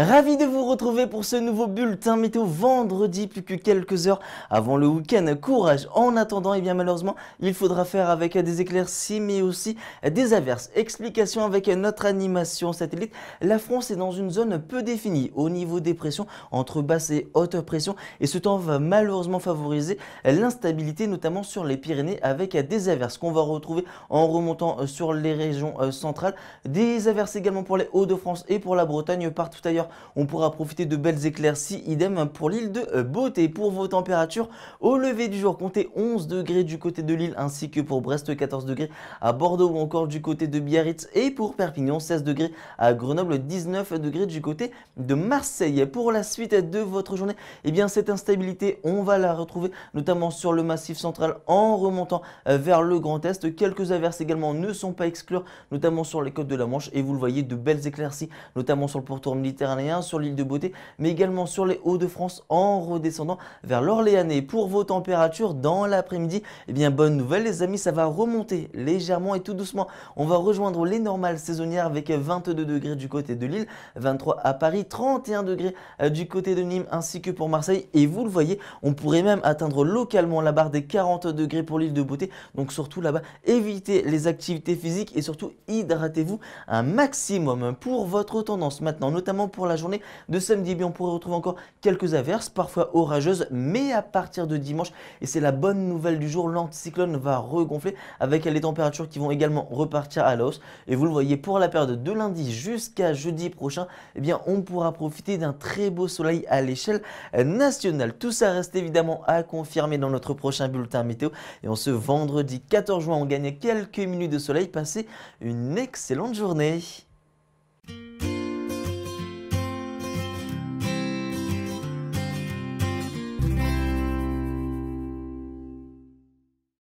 Ravi de vous retrouver pour ce nouveau bulletin météo vendredi, plus que quelques heures avant le week-end. Courage en attendant, et eh bien malheureusement, il faudra faire avec des éclaircies mais aussi des averses. Explication avec notre animation satellite. La France est dans une zone peu définie au niveau des pressions entre basse et haute pression et ce temps va malheureusement favoriser l'instabilité notamment sur les Pyrénées avec des averses qu'on va retrouver en remontant sur les régions euh, centrales. Des averses également pour les Hauts-de-France et pour la Bretagne partout ailleurs on pourra profiter de belles éclaircies, idem pour l'île de Beauté. Pour vos températures, au lever du jour, comptez 11 degrés du côté de l'île ainsi que pour Brest 14 degrés à Bordeaux ou encore du côté de Biarritz et pour Perpignan 16 degrés à Grenoble, 19 degrés du côté de Marseille. Pour la suite de votre journée, eh bien cette instabilité, on va la retrouver notamment sur le massif central en remontant euh, vers le Grand Est. Quelques averses également ne sont pas exclues, notamment sur les côtes de la Manche et vous le voyez, de belles éclaircies, notamment sur le pourtour militaire sur l'île de Beauté, mais également sur les Hauts-de-France en redescendant vers l'Orléanais. Pour vos températures dans l'après-midi, et eh bien bonne nouvelle les amis, ça va remonter légèrement et tout doucement. On va rejoindre les normales saisonnières avec 22 degrés du côté de l'île, 23 à Paris, 31 degrés euh, du côté de Nîmes ainsi que pour Marseille. Et vous le voyez, on pourrait même atteindre localement la barre des 40 degrés pour l'île de Beauté. Donc surtout là-bas, évitez les activités physiques et surtout hydratez-vous un maximum pour votre tendance maintenant, notamment pour pour la journée de samedi. Eh bien, on pourrait retrouver encore quelques averses, parfois orageuses, mais à partir de dimanche, et c'est la bonne nouvelle du jour, l'anticyclone va regonfler avec les températures qui vont également repartir à la hausse. Et vous le voyez, pour la période de lundi jusqu'à jeudi prochain, eh bien, on pourra profiter d'un très beau soleil à l'échelle nationale. Tout ça reste évidemment à confirmer dans notre prochain bulletin météo. Et on ce vendredi 14 juin, on gagne quelques minutes de soleil. Passez une excellente journée.